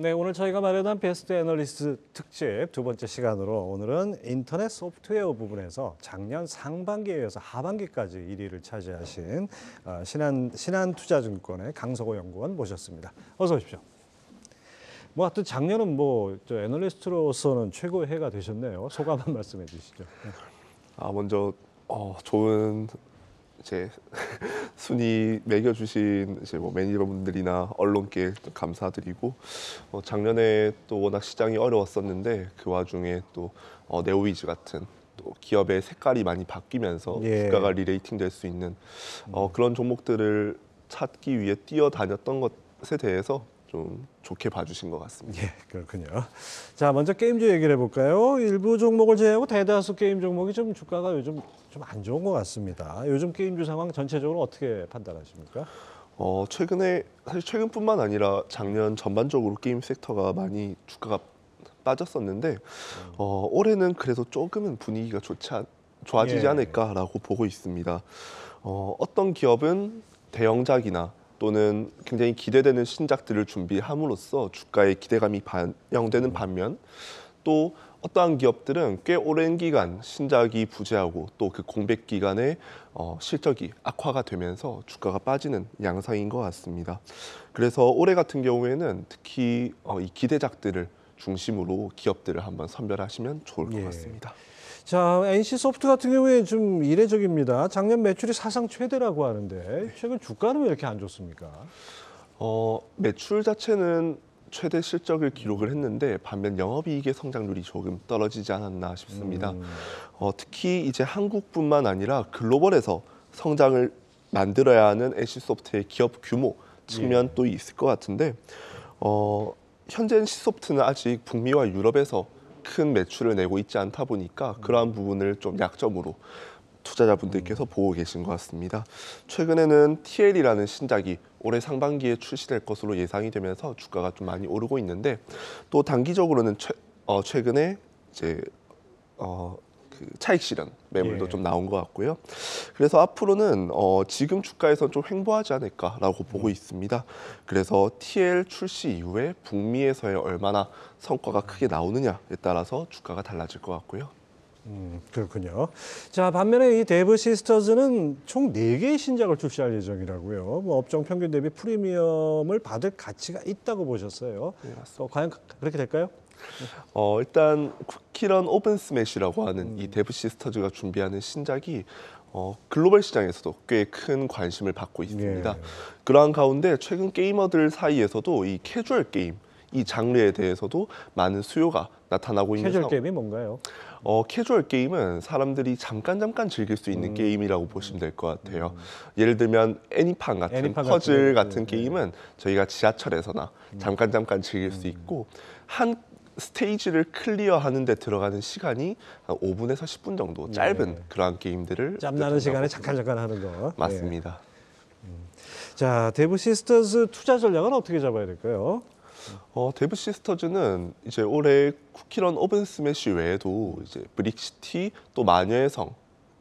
네, 오늘 저희가 마련한 베스트 애널리스트 특집 두 번째 시간으로 오늘은 인터넷 소프트웨어 부분에서 작년 상반기에 이어서 하반기까지 1위를 차지하신 어, 신한, 신한투자증권의 강석호 연구원 모셨습니다. 어서 오십시오. 뭐 하여튼 작년은 뭐 저 애널리스트로서는 최고의 해가 되셨네요. 소감 한 말씀해 주시죠. 네. 아 먼저 어, 좋은 제 순위 매겨주신 이제 뭐 매니저분들이나 언론께 감사드리고 어, 작년에 또 워낙 시장이 어려웠었는데 그 와중에 또 어, 네오위즈 같은 또 기업의 색깔이 많이 바뀌면서 예. 주가가 리레이팅 될 수 있는 어, 그런 종목들을 찾기 위해 뛰어다녔던 것에 대해서 좀 좋게 봐주신 것 같습니다. 예, 그렇군요. 자, 먼저 게임주 얘기를 해볼까요? 일부 종목을 제외하고 대다수 게임 종목이 좀 주가가 요즘 좀 안 좋은 것 같습니다. 요즘 게임주 상황 전체적으로 어떻게 판단하십니까? 어, 최근에 사실 최근뿐만 아니라 작년 전반적으로 게임 섹터가 많이 주가가 빠졌었는데 어, 올해는 그래서 조금은 분위기가 좋지 않, 좋아지지 예. 않을까라고 보고 있습니다. 어, 어떤 기업은 대형작이나 또는 굉장히 기대되는 신작들을 준비함으로써 주가의 기대감이 반영되는 반면 또 어떠한 기업들은 꽤 오랜 기간 신작이 부재하고 또 그 공백 기간에 어, 실적이 악화가 되면서 주가가 빠지는 양상인 것 같습니다. 그래서 올해 같은 경우에는 특히 어, 이 기대작들을 중심으로 기업들을 한번 선별하시면 좋을 것 예. 같습니다. 자, NC소프트 같은 경우에 좀 이례적입니다. 작년 매출이 사상 최대라고 하는데 최근 주가는 왜 이렇게 안 좋습니까? 어, 매출 자체는 최대 실적을 기록을 했는데 반면 영업이익의 성장률이 조금 떨어지지 않았나 싶습니다. 음. 어, 특히 이제 한국뿐만 아니라 글로벌에서 성장을 만들어야 하는 NC소프트의 기업 규모 측면도 예. 있을 것 같은데 어, 현재 NC소프트는 아직 북미와 유럽에서 큰 매출을 내고 있지 않다 보니까 그러한 부분을 좀 약점으로 투자자분들께서 보고 계신 것 같습니다. 최근에는 TL이라는 신작이 올해 상반기에 출시될 것으로 예상이 되면서 주가가 좀 많이 오르고 있는데 또 단기적으로는 최, 어, 최근에 이제 어, 그 차익 실현 매물도 예. 좀 나온 것 같고요. 그래서 앞으로는 어, 지금 주가에선 좀 횡보하지 않을까라고 보고 음. 있습니다. 그래서 TL 출시 이후에 북미에서의 얼마나 성과가 크게 나오느냐에 따라서 주가가 달라질 것 같고요. 음, 그렇군요. 자, 반면에 이 데브 시스터즈는 총 네개의 신작을 출시할 예정이라고요. 뭐 업종 평균 대비 프리미엄을 받을 가치가 있다고 보셨어요. 네, 어, 과연 그렇게 될까요? 어, 일단 쿠키런 오븐 스매시라고 하는 음. 이 데브 시스터즈가 준비하는 신작이 어, 글로벌 시장에서도 꽤 큰 관심을 받고 있습니다. 예. 그러한 가운데 최근 게이머들 사이에서도 이 캐주얼 게임, 이 장르에 대해서도 많은 수요가 나타나고 있는 캐주얼 게임이 뭔가요? 어, 캐주얼 게임은 사람들이 잠깐 잠깐 즐길 수 있는 음. 게임이라고 보시면 될 것 같아요. 음. 예를 들면 애니팡 같은 애니팡 퍼즐 같은, 같은 게임은 저희가 지하철에서나 음. 잠깐 잠깐 즐길 수 음. 있고 한 스테이지를 클리어하는 데 들어가는 시간이 한 5분에서 10분 정도 네. 짧은 네. 그러한 게임들을 짬나는 시간에 잠깐 잠깐 하는 거 예. 맞습니다. 네. 자, 데브 시스터즈 투자 전략은 어떻게 잡아야 될까요? 어, 데브 시스터즈는 이제 올해 쿠키런 오븐 스매시 외에도 이제 브릭시티 또 마녀의 성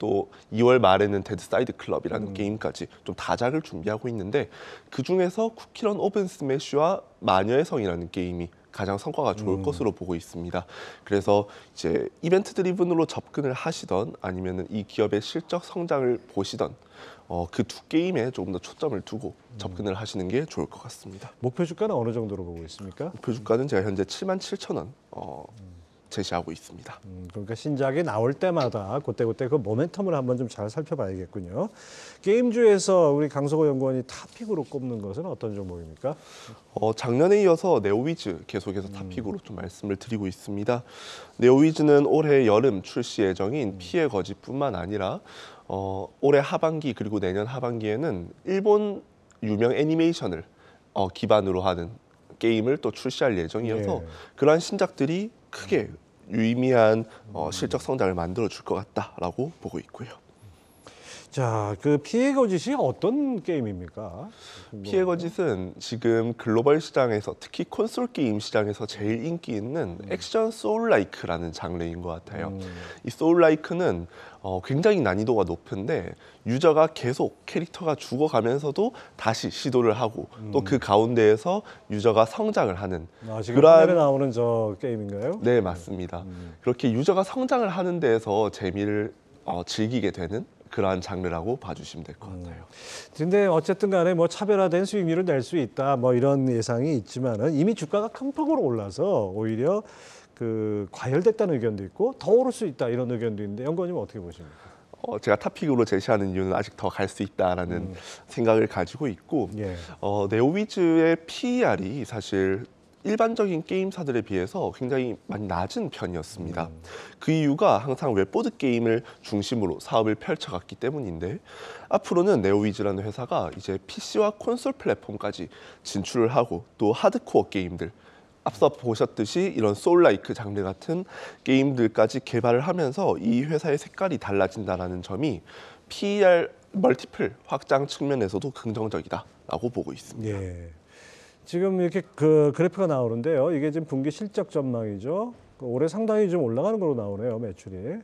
또 2월 말에는 데드 사이드 클럽이라는 음. 게임까지 좀 다작을 준비하고 있는데 그 중에서 쿠키런 오븐 스매시와 마녀의 성이라는 게임이 가장 성과가 좋을 음. 것으로 보고 있습니다. 그래서 이제 이벤트 드리븐으로 접근을 하시던 아니면은 이 기업의 실적 성장을 보시던 어, 그 두 게임에 조금 더 초점을 두고 접근을 하시는 게 좋을 것 같습니다. 목표 주가는 어느 정도로 보고 있습니까? 목표 주가는 제가 현재 7만 7천 원 어, 제시하고 있습니다. 음, 그러니까 신작이 나올 때마다 그때그때 그 모멘텀을 한번 좀 잘 살펴봐야겠군요. 게임주에서 우리 강석호 연구원이 탑픽으로 꼽는 것은 어떤 종목입니까? 어, 작년에 이어서 네오위즈 계속해서 음. 탑픽으로 음. 좀 말씀을 드리고 있습니다. 네오위즈는 올해 여름 출시 예정인 음. 피해 거짓뿐만 아니라 어, 올해 하반기 그리고 내년 하반기에는 일본 유명 애니메이션을 어, 기반으로 하는 게임을 또 출시할 예정이어서 예. 그러한 신작들이 크게 유의미한 어, 실적 성장을 만들어 줄 것 같다라고 보고 있고요. 자, 그 피해 거짓이 어떤 게임입니까? 피해 거짓은 지금 글로벌 시장에서 특히 콘솔 게임 시장에서 제일 인기 있는 음. 액션 소울라이크라는 장르인 것 같아요. 음. 이 소울라이크는 어, 굉장히 난이도가 높은데 유저가 계속 캐릭터가 죽어가면서도 다시 시도를 하고 음. 또그 가운데에서 유저가 성장을 하는 아, 지금 그런 나오는 저 게임인가요? 네 맞습니다. 음. 그렇게 유저가 성장을 하는 데에서 재미를 어, 즐기게 되는 그러한 장르라고 봐주시면 될 것 같아요. 음. 근데 어쨌든 간에 뭐 차별화된 수익률을 낼 수 있다 뭐 이런 예상이 있지만은 이미 주가가 큰 폭으로 올라서 오히려 그 과열됐다는 의견도 있고 더 오를 수 있다 이런 의견도 있는데 연구원님 어떻게 보십니까? 어, 제가 탑픽으로 제시하는 이유는 아직 더 갈 수 있다라는 음. 생각을 가지고 있고 예. 어, 네오위즈의 PER이 사실 일반적인 게임사들에 비해서 굉장히 많이 낮은 편이었습니다. 그 이유가 항상 웹보드 게임을 중심으로 사업을 펼쳐갔기 때문인데 앞으로는 네오위즈라는 회사가 이제 PC와 콘솔 플랫폼까지 진출을 하고 또 하드코어 게임들 앞서 보셨듯이 이런 소울라이크 장르 같은 게임들까지 개발을 하면서 이 회사의 색깔이 달라진다라는 점이 PER 멀티플 확장 측면에서도 긍정적이다라고 보고 있습니다. 예. 지금 이렇게 그 그래프가 나오는데요. 이게 지금 분기 실적 전망이죠. 그 올해 상당히 좀 올라가는 걸로 나오네요, 매출이.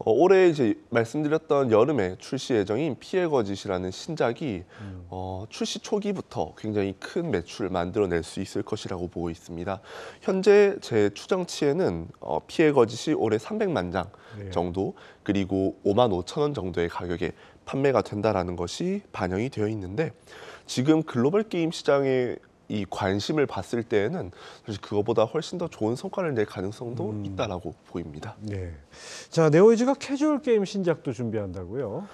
어, 올해 이제 말씀드렸던 여름에 출시 예정인 피해 거짓이라는 신작이 음. 어, 출시 초기부터 굉장히 큰 매출을 만들어낼 수 있을 것이라고 보고 있습니다. 현재 제 추정치에는 어, 피해 거짓이 올해 300만 장 예. 정도 네. 그리고 5만 5천 원 정도의 가격에 판매가 된다라는 것이 반영이 되어 있는데 지금 글로벌 게임 시장에 이 관심을 봤을 때에는 사실 그거보다 훨씬 더 좋은 성과를 낼 가능성도 음. 있다라고 보입니다. 네. 자, 네오이즈가 캐주얼 게임 신작도 준비한다고요?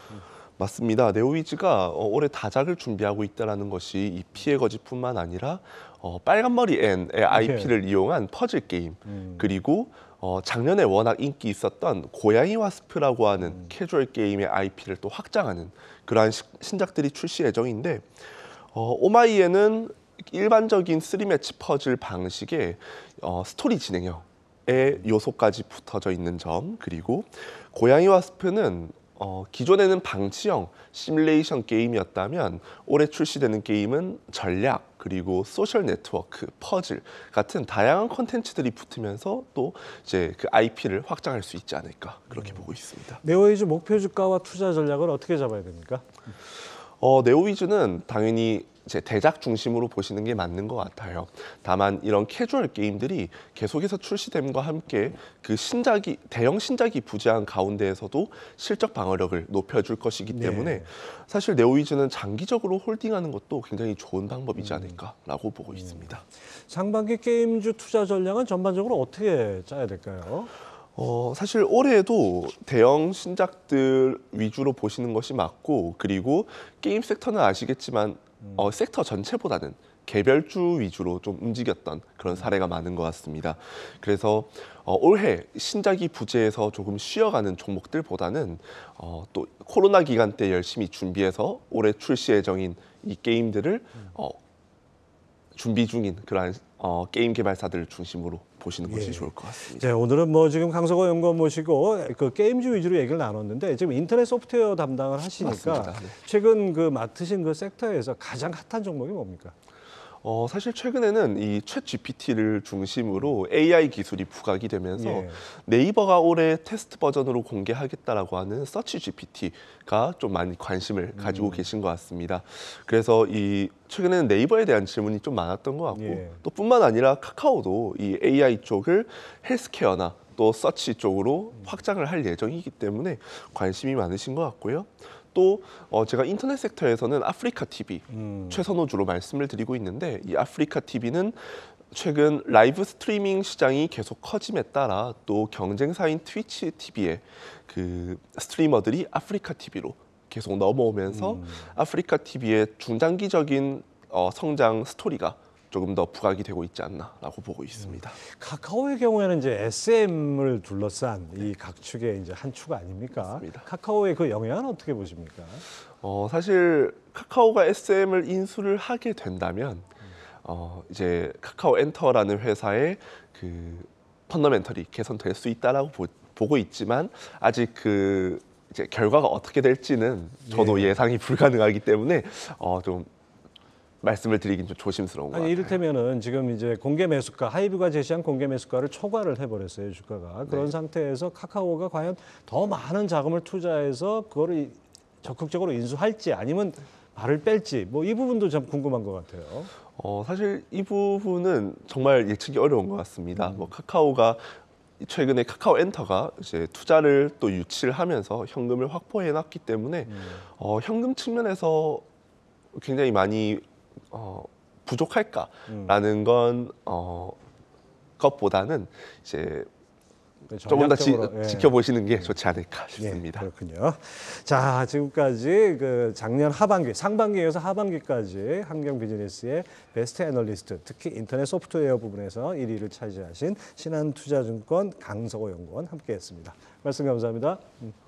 맞습니다. 네오이즈가 어, 올해 다작을 준비하고 있다는 것이 이 피해 거지뿐만 아니라 어, 빨간머리 앤의 IP를 네. 오케이. 이용한 퍼즐 게임 음. 그리고 어, 작년에 워낙 인기 있었던 고양이 와스프라고 하는 음. 캐주얼 게임의 IP를 또 확장하는 그러한 시, 신작들이 출시 예정인데 어, 오마이에는 일반적인 3매치 퍼즐 방식의 어, 스토리 진행형의 요소까지 붙어져 있는 점 그리고 고양이와 스프는 어, 기존에는 방치형 시뮬레이션 게임이었다면 올해 출시되는 게임은 전략 그리고 소셜 네트워크, 퍼즐 같은 다양한 콘텐츠들이 붙으면서 또 이제 그 IP를 확장할 수 있지 않을까 그렇게 음. 보고 있습니다. 네오에이즈 목표 주가와 투자 전략을 어떻게 잡아야 됩니까? 어, 네오위즈는 당연히 제 대작 중심으로 보시는 게 맞는 것 같아요. 다만 이런 캐주얼 게임들이 계속해서 출시됨과 함께 그 신작이 대형 신작이 부재한 가운데에서도 실적 방어력을 높여줄 것이기 네. 때문에 사실 네오위즈는 장기적으로 홀딩하는 것도 굉장히 좋은 방법이지 음. 않을까라고 보고 음. 있습니다. 상반기 게임주 투자 전략은 전반적으로 어떻게 짜야 될까요? 어, 사실 올해에도 대형 신작들 위주로 보시는 것이 맞고 그리고 게임 섹터는 아시겠지만 음. 어, 섹터 전체보다는 개별주 위주로 좀 움직였던 그런 사례가 많은 것 같습니다. 그래서 어, 올해 신작이 부재해서 조금 쉬어가는 종목들보다는 어, 또 코로나 기간 때 열심히 준비해서 올해 출시 예정인 이 게임들을 음. 어, 준비 중인 그러한 어, 게임 개발사들을 중심으로 보시는 것이 예. 좋을 것 같습니다. 네, 오늘은 뭐 지금 강서구 연구원 모시고 그 게임즈 위주로 얘기를 나눴는데 지금 인터넷 소프트웨어 담당을 하시니까 맞 네. 최근 그 맡으신 그 섹터에서 가장 핫한 종목이 뭡니까? 어, 사실 최근에는 이 챗 GPT를 중심으로 AI 기술이 부각이 되면서 예. 네이버가 올해 테스트 버전으로 공개하겠다라고 하는 서치 GPT가 좀 많이 관심을 음. 가지고 계신 것 같습니다. 그래서 이 최근에는 네이버에 대한 질문이 좀 많았던 것 같고 예. 또 뿐만 아니라 카카오도 이 AI 쪽을 헬스케어나 또 서치 쪽으로 음. 확장을 할 예정이기 때문에 관심이 많으신 것 같고요. 또 어, 제가 인터넷 섹터에서는 아프리카 TV 음. 최선호주로 말씀을 드리고 있는데 이 아프리카 TV는 최근 라이브 스트리밍 시장이 계속 커짐에 따라 또 경쟁사인 트위치 TV의 그 스트리머들이 아프리카 TV로 계속 넘어오면서 음. 아프리카 TV의 중장기적인 어, 성장 스토리가 조금 더 부각이 되고 있지 않나라고 보고 있습니다. 음. 카카오의 경우에는 이제 SM을 둘러싼 이 네. 각축의 이제 한 축 아닙니까? 맞습니다. 카카오의 그 영향은 어떻게 보십니까? 어, 사실 카카오가 SM을 인수를 하게 된다면 음. 어, 이제 카카오 엔터라는 회사의 그 펀더멘털이 개선될 수 있다라고 보, 보고 있지만 아직 그 이제 결과가 어떻게 될지는 저도 예. 상이 불가능하기 때문에 어, 좀 말씀을 드리긴 좀 조심스러운 거아요 이를테면은 지금 이제 공개 매수가 하이브가 제시한 공개 매수가를 초과를 해버렸어요 주가가 네. 그런 네. 상태에서 카카오가 과연 더 많은 자금을 투자해서 그거를 적극적으로 인수할지 아니면 발을 뺄지 뭐 이 부분도 참 궁금한 것 같아요. 어 사실 이 부분은 정말 예측이 어려운 것 같습니다. 음. 뭐 카카오가 최근에 카카오 엔터가 이제 투자를 또 유치를 하면서 현금을 확보해 놨기 때문에 음. 어, 현금 측면에서 굉장히 많이 어, 부족할까라는 건 어, 것보다는 이제 조금 네, 더 지, 예. 지켜보시는 게 네. 좋지 않을까 네, 싶습니다. 예, 그렇군요. 자, 지금까지 그 작년 하반기, 상반기에서 하반기까지 환경 비즈니스의 베스트 애널리스트, 특히 인터넷 소프트웨어 부분에서 1위를 차지하신 신한투자증권 강석호 연구원 함께했습니다. 말씀 감사합니다. 음.